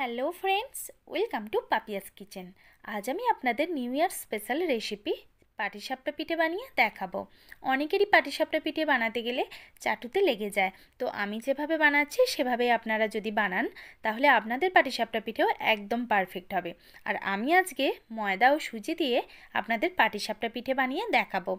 hello friends welcome to Papia's kitchen আজ আমি আপনাদের নিউ ইয়ার স্পেশাল রেসিপি পাটিসাপটা পিঠে বানিয়ে দেখাবো অনেকেরই পাটিসাপটা পিঠে বানাতে গেলে চাটুতে লেগে যায় তো আমি যেভাবে বানাচ্ছি সেভাবেই আপনারা যদি বানান তাহলে আপনাদের পাটিসাপটা পিঠেও একদম পারফেক্ট হবে আর আমি আজকে ময়দা ও সুজি দিয়ে আপনাদের পাটিসাপটা পিঠে বানিয়ে দেখাবো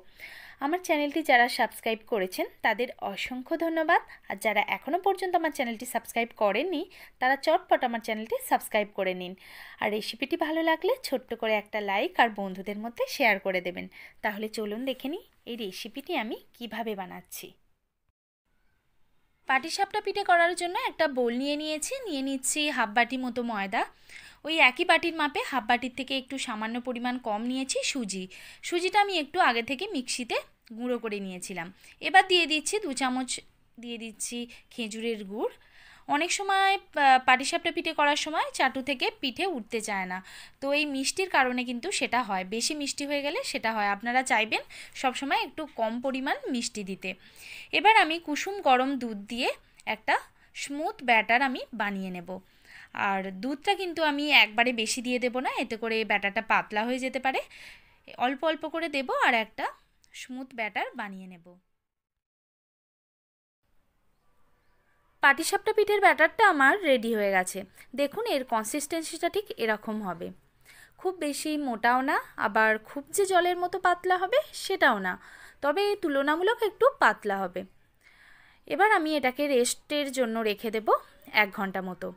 আমার চ্যানেলটি যারা সাবস্ক্রাইব করেছেন তাদের অসংখ্য ধন্যবাদ আর যারা এখনও পর্যন্ত আমার চ্যানেলটি সাবস্ক্রাইব করেননি তারা চটপট আমার চ্যানেলটি সাবস্ক্রাইব করে নিন আর রেসিপিটি ভালো লাগলে ছোট্ট করে একটা লাইক আর বন্ধুদের মধ্যে শেয়ার করে দেবেন তাহলে চলুন দেখে নিই এই রেসিপিটি আমি কিভাবে বানাচ্ছি পাটিসাপটা পিঠে করার জন্য একটা বোল নিয়ে নিয়েছি নিয়ে নিচ্ছি হাফ বাটি মতো ময়দা ওই একই বাটির মাপে হাফ বাটির থেকে একটু সামান্য পরিমাণ কম নিয়েছি সুজি সুজিটা আমি একটু আগে থেকে মিক্সিতে গুঁড়ো করে নিয়েছিলাম এবার দিয়ে দিচ্ছি দু চামচ দিয়ে দিচ্ছি খেজুরের গুড় অনেক সময় পাটিসাপটা পিঠে করার সময় চাটু থেকে পিঠে উঠতে চায় না তো এই মিষ্টির কারণে কিন্তু সেটা হয় বেশি মিষ্টি হয়ে গেলে সেটা হয় আপনারা চাইবেন সবসময় একটু কম পরিমাণ মিষ্টি দিতে এবার আমি কুসুম গরম দুধ দিয়ে একটা স্মুথ ব্যাটার আমি বানিয়ে নেব আর দুধটা কিন্তু আমি একবারে বেশি দিয়ে দেব না এতে করে ব্যাটারটা পাতলা হয়ে যেতে পারে অল্প অল্প করে দেব আর একটা স্মুথ ব্যাটার বানিয়ে নেব পাটিসাপটা পিঠের ব্যাটারটা আমার রেডি হয়ে গেছে দেখুন এর কনসিস্টেন্সিটা ঠিক এরকম হবে খুব বেশি মোটাও না আবার খুব যে জলের মতো পাতলা হবে সেটাও না তবে তুলনামূলক একটু পাতলা হবে এবার আমি এটাকে রেস্টের জন্য রেখে দেব এক ঘন্টা মতো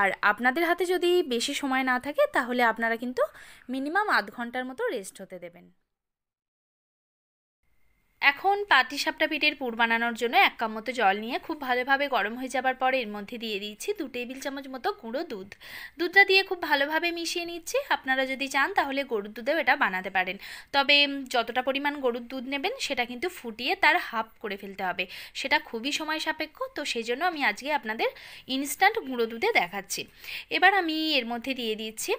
আর আপনাদের হাতে যদি বেশি সময় না থাকে তাহলে আপনারা কিন্তু মিনিমাম আধ ঘন্টার মতো রেস্ট হতে দেবেন এখন সাপটা পিঠের পুর বানানোর জন্য এক কাপ মতো জল নিয়ে খুব ভালোভাবে গরম হয়ে যাবার পরে এর মধ্যে দিয়ে দিচ্ছি দু টেবিল চামচ মতো গুঁড়ো দুধ দুধটা দিয়ে খুব ভালোভাবে মিশিয়ে নিচ্ছি আপনারা যদি চান তাহলে গরুর দুধেও এটা বানাতে পারেন তবে যতটা পরিমাণ গরুর দুধ নেবেন সেটা কিন্তু ফুটিয়ে তার হাফ করে ফেলতে হবে সেটা খুবই সময় সাপেক্ষ তো সেই জন্য আমি আজকে আপনাদের ইনস্ট্যান্ট গুঁড়ো দুধে দেখাচ্ছি এবার আমি এর মধ্যে দিয়ে দিচ্ছি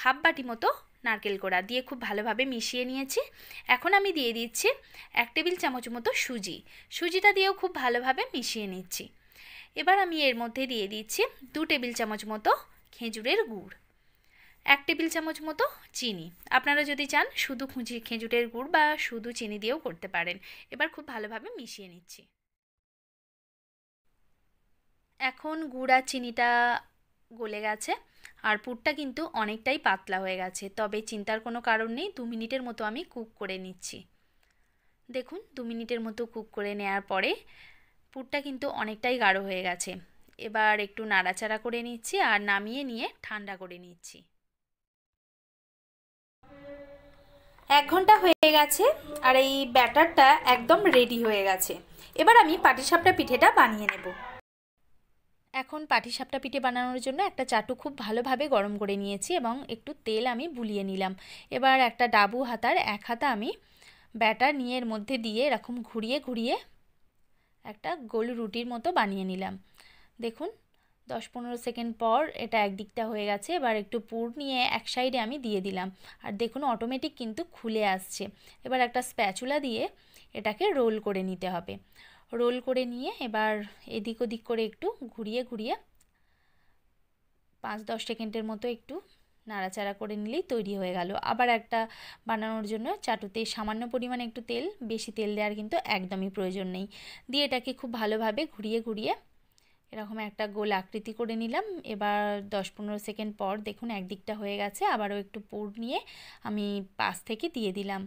হাফ বাটি মতো নারকেল কোড়া দিয়ে খুব ভালোভাবে মিশিয়ে নিয়েছি এখন আমি দিয়ে দিচ্ছি এক টেবিল চামচ মতো সুজি সুজিটা দিয়েও খুব ভালোভাবে মিশিয়ে নিচ্ছি এবার আমি এর মধ্যে দিয়ে দিচ্ছি দু টেবিল চামচ মতো খেজুরের গুড় এক টেবিল চামচ মতো চিনি আপনারা যদি চান শুধু খুঁজি খেজুরের গুড় বা শুধু চিনি দিয়েও করতে পারেন এবার খুব ভালোভাবে মিশিয়ে নিচ্ছি এখন গুড় আর চিনিটা গলে গেছে আর পুরটা কিন্তু অনেকটাই পাতলা হয়ে গেছে তবে চিন্তার কোনো কারণ নেই দু মিনিটের মতো আমি কুক করে নিচ্ছি দেখুন দু মিনিটের মতো কুক করে নেওয়ার পরে পুরটা কিন্তু অনেকটাই গাঢ় হয়ে গেছে এবার একটু নাড়াচাড়া করে নিচ্ছি আর নামিয়ে নিয়ে ঠান্ডা করে নিচ্ছি এক ঘন্টা হয়ে গেছে আর এই ব্যাটারটা একদম রেডি হয়ে গেছে এবার আমি পাটিসাপটা পিঠেটা বানিয়ে নেবো এখন পাটিসাপটা পিঠে বানানোর জন্য একটা চাটু খুব ভালোভাবে গরম করে নিয়েছি এবং একটু তেল আমি বুলিয়ে নিলাম এবার একটা ডাবু হাতার এক হাতা আমি ব্যাটার নিয়ে এর মধ্যে দিয়ে এরকম ঘুরিয়ে ঘুরিয়ে একটা গোল রুটির মতো বানিয়ে নিলাম দেখুন দশ পনেরো সেকেন্ড পর এটা একদিকটা হয়ে গেছে এবার একটু পুর নিয়ে এক সাইডে আমি দিয়ে দিলাম আর দেখুন অটোমেটিক কিন্তু খুলে আসছে এবার একটা স্প্যাচুলা দিয়ে এটাকে রোল করে নিতে হবে রোল করে নিয়ে এবার এদিক ওদিক করে একটু ঘুরিয়ে ঘুরিয়ে পাঁচ দশ সেকেন্ডের মতো একটু নাড়াচাড়া করে নিলেই তৈরি হয়ে গেল আবার একটা বানানোর জন্য চাটুতে সামান্য পরিমাণে একটু তেল বেশি তেল দেওয়ার কিন্তু একদমই প্রয়োজন নেই দিয়ে এটাকে খুব ভালোভাবে ঘুরিয়ে ঘুরিয়ে এরকম একটা গোল আকৃতি করে নিলাম এবার দশ পনেরো সেকেন্ড পর দেখুন একদিকটা হয়ে গেছে আবারও একটু পুর নিয়ে আমি পাশ থেকে দিয়ে দিলাম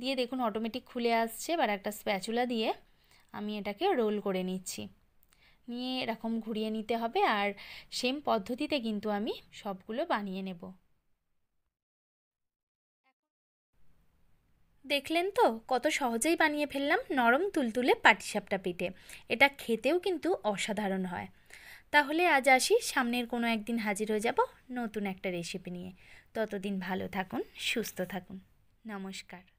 দিয়ে দেখুন অটোমেটিক খুলে আসছে এবার একটা স্প্যাচুলা দিয়ে আমি এটাকে রোল করে নিচ্ছি নিয়ে এরকম ঘুরিয়ে নিতে হবে আর সেম পদ্ধতিতে কিন্তু আমি সবগুলো বানিয়ে নেব দেখলেন তো কত সহজেই বানিয়ে ফেললাম নরম তুলতুলে পাটিসাপটা পিঠে এটা খেতেও কিন্তু অসাধারণ হয় তাহলে আজ আসি সামনের কোনো একদিন হাজির হয়ে যাব নতুন একটা রেসিপি নিয়ে ততদিন ভালো থাকুন সুস্থ থাকুন নমস্কার